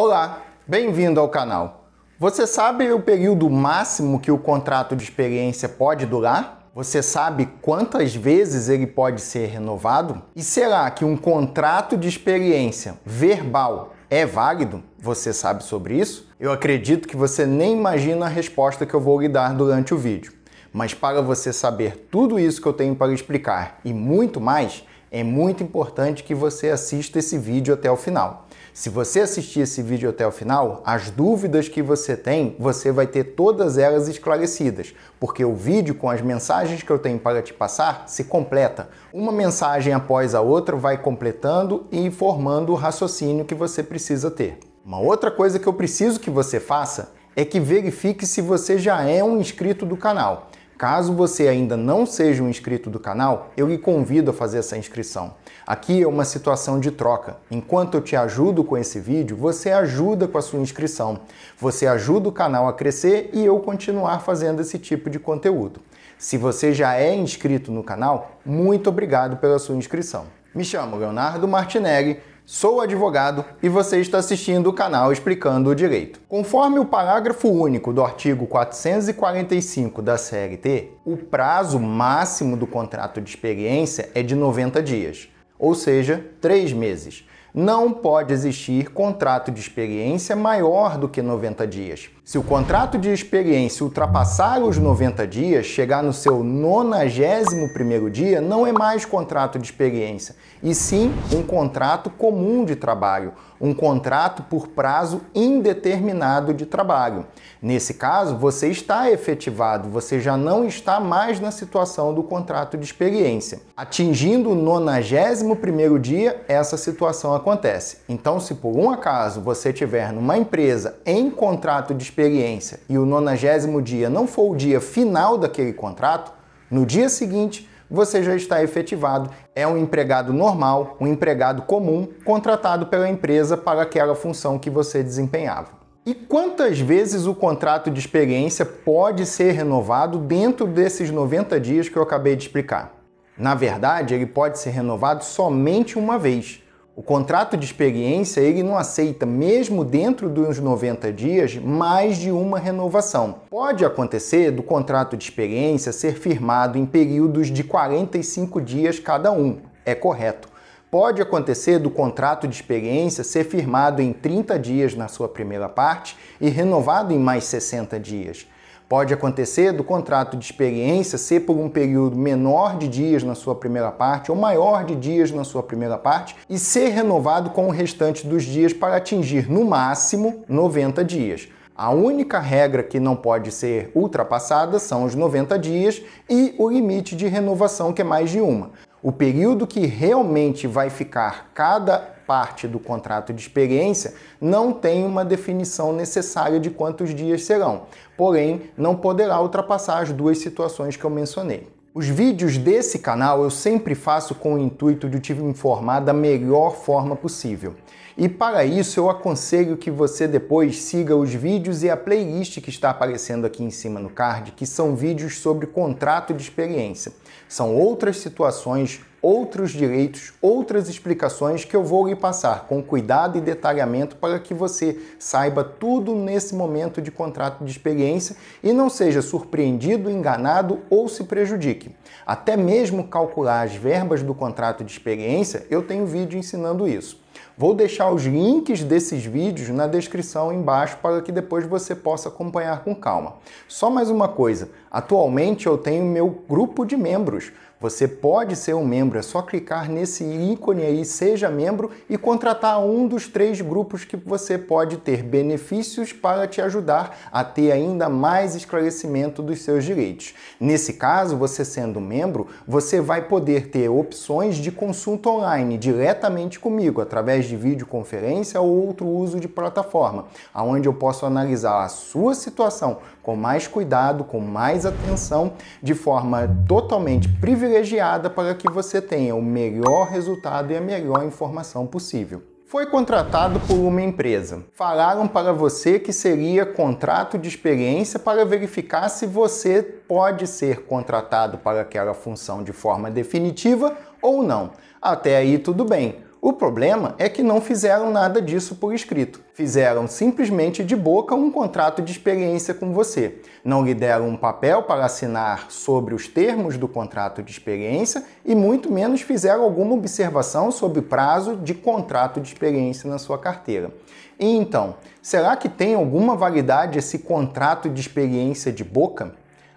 Olá, bem-vindo ao canal. Você sabe o período máximo que o contrato de experiência pode durar? Você sabe quantas vezes ele pode ser renovado? E será que um contrato de experiência verbal é válido? Você sabe sobre isso? Eu acredito que você nem imagina a resposta que eu vou lhe dar durante o vídeo. Mas para você saber tudo isso que eu tenho para explicar e muito mais, é muito importante que você assista esse vídeo até o final. Se você assistir esse vídeo até o final, as dúvidas que você tem, você vai ter todas elas esclarecidas, porque o vídeo com as mensagens que eu tenho para te passar se completa. Uma mensagem após a outra vai completando e informando o raciocínio que você precisa ter. Uma outra coisa que eu preciso que você faça é que verifique se você já é um inscrito do canal. Caso você ainda não seja um inscrito do canal, eu lhe convido a fazer essa inscrição. Aqui é uma situação de troca. Enquanto eu te ajudo com esse vídeo, você ajuda com a sua inscrição. Você ajuda o canal a crescer e eu continuar fazendo esse tipo de conteúdo. Se você já é inscrito no canal, muito obrigado pela sua inscrição. Me chamo Leonardo Martinelli Sou advogado e você está assistindo o canal Explicando o Direito. Conforme o parágrafo único do artigo 445 da CRT, o prazo máximo do contrato de experiência é de 90 dias, ou seja, 3 meses não pode existir contrato de experiência maior do que 90 dias. Se o contrato de experiência ultrapassar os 90 dias, chegar no seu 91 primeiro dia, não é mais contrato de experiência, e sim um contrato comum de trabalho, um contrato por prazo indeterminado de trabalho. Nesse caso, você está efetivado, você já não está mais na situação do contrato de experiência. Atingindo o 91 primeiro dia, essa situação acontece. Então, se por um acaso você tiver numa empresa em contrato de experiência e o nonagésimo dia não for o dia final daquele contrato, no dia seguinte você já está efetivado, é um empregado normal, um empregado comum contratado pela empresa para aquela função que você desempenhava. E quantas vezes o contrato de experiência pode ser renovado dentro desses 90 dias que eu acabei de explicar? Na verdade, ele pode ser renovado somente uma vez. O contrato de experiência ele não aceita, mesmo dentro dos 90 dias, mais de uma renovação. Pode acontecer do contrato de experiência ser firmado em períodos de 45 dias cada um, é correto. Pode acontecer do contrato de experiência ser firmado em 30 dias na sua primeira parte e renovado em mais 60 dias. Pode acontecer do contrato de experiência ser por um período menor de dias na sua primeira parte ou maior de dias na sua primeira parte e ser renovado com o restante dos dias para atingir no máximo 90 dias. A única regra que não pode ser ultrapassada são os 90 dias e o limite de renovação, que é mais de uma. O período que realmente vai ficar cada parte do contrato de experiência não tem uma definição necessária de quantos dias serão, porém não poderá ultrapassar as duas situações que eu mencionei. Os vídeos desse canal eu sempre faço com o intuito de te informar da melhor forma possível. E para isso eu aconselho que você depois siga os vídeos e a playlist que está aparecendo aqui em cima no card, que são vídeos sobre contrato de experiência. São outras situações outros direitos, outras explicações que eu vou lhe passar com cuidado e detalhamento para que você saiba tudo nesse momento de contrato de experiência e não seja surpreendido, enganado ou se prejudique. Até mesmo calcular as verbas do contrato de experiência, eu tenho vídeo ensinando isso. Vou deixar os links desses vídeos na descrição embaixo para que depois você possa acompanhar com calma. Só mais uma coisa: atualmente eu tenho meu grupo de membros você pode ser um membro, é só clicar nesse ícone aí, seja membro, e contratar um dos três grupos que você pode ter benefícios para te ajudar a ter ainda mais esclarecimento dos seus direitos. Nesse caso, você sendo membro, você vai poder ter opções de consulta online diretamente comigo, através de videoconferência ou outro uso de plataforma, onde eu posso analisar a sua situação com mais cuidado, com mais atenção, de forma totalmente privilegiada para que você tenha o melhor resultado e a melhor informação possível foi contratado por uma empresa. Falaram para você que seria contrato de experiência para verificar se você pode ser contratado para aquela função de forma definitiva ou não. Até aí tudo bem. O problema é que não fizeram nada disso por escrito. Fizeram simplesmente de boca um contrato de experiência com você. Não lhe deram um papel para assinar sobre os termos do contrato de experiência e muito menos fizeram alguma observação sobre o prazo de contrato de experiência na sua carteira. E então, será que tem alguma validade esse contrato de experiência de boca?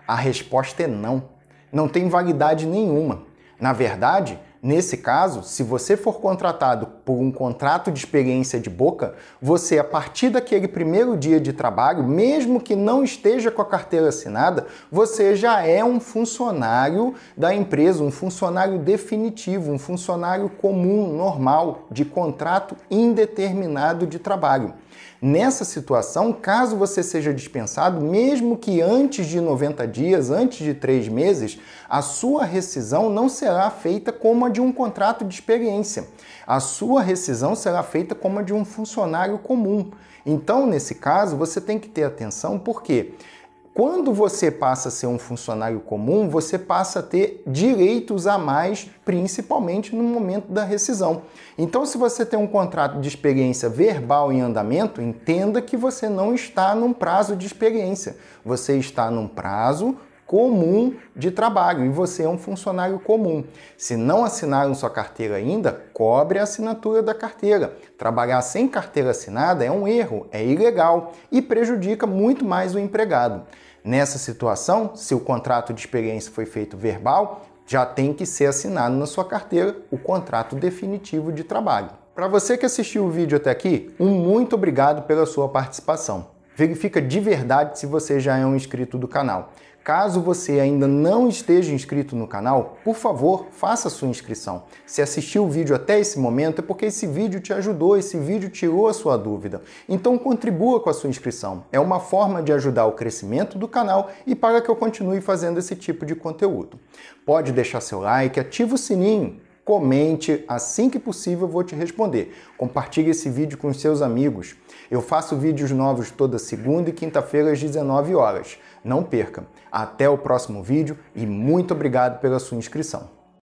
A resposta é não. Não tem validade nenhuma. Na verdade, Nesse caso, se você for contratado por um contrato de experiência de boca, você, a partir daquele primeiro dia de trabalho, mesmo que não esteja com a carteira assinada, você já é um funcionário da empresa, um funcionário definitivo, um funcionário comum, normal, de contrato indeterminado de trabalho. Nessa situação, caso você seja dispensado, mesmo que antes de 90 dias, antes de 3 meses, a sua rescisão não será feita como a de um contrato de experiência. A sua rescisão será feita como a de um funcionário comum. Então, nesse caso, você tem que ter atenção porque quando você passa a ser um funcionário comum, você passa a ter direitos a mais, principalmente no momento da rescisão. Então, se você tem um contrato de experiência verbal em andamento, entenda que você não está num prazo de experiência. Você está num prazo comum de trabalho e você é um funcionário comum. Se não assinaram sua carteira ainda, cobre a assinatura da carteira. Trabalhar sem carteira assinada é um erro, é ilegal e prejudica muito mais o empregado. Nessa situação, se o contrato de experiência foi feito verbal, já tem que ser assinado na sua carteira o contrato definitivo de trabalho. Para você que assistiu o vídeo até aqui, um muito obrigado pela sua participação verifica de verdade se você já é um inscrito do canal. Caso você ainda não esteja inscrito no canal, por favor, faça sua inscrição. Se assistiu o vídeo até esse momento é porque esse vídeo te ajudou, esse vídeo tirou a sua dúvida. Então contribua com a sua inscrição. É uma forma de ajudar o crescimento do canal e para que eu continue fazendo esse tipo de conteúdo. Pode deixar seu like, ativa o sininho comente assim que possível, eu vou te responder. Compartilhe esse vídeo com seus amigos. Eu faço vídeos novos toda segunda e quinta-feira às 19 horas. Não perca. Até o próximo vídeo e muito obrigado pela sua inscrição.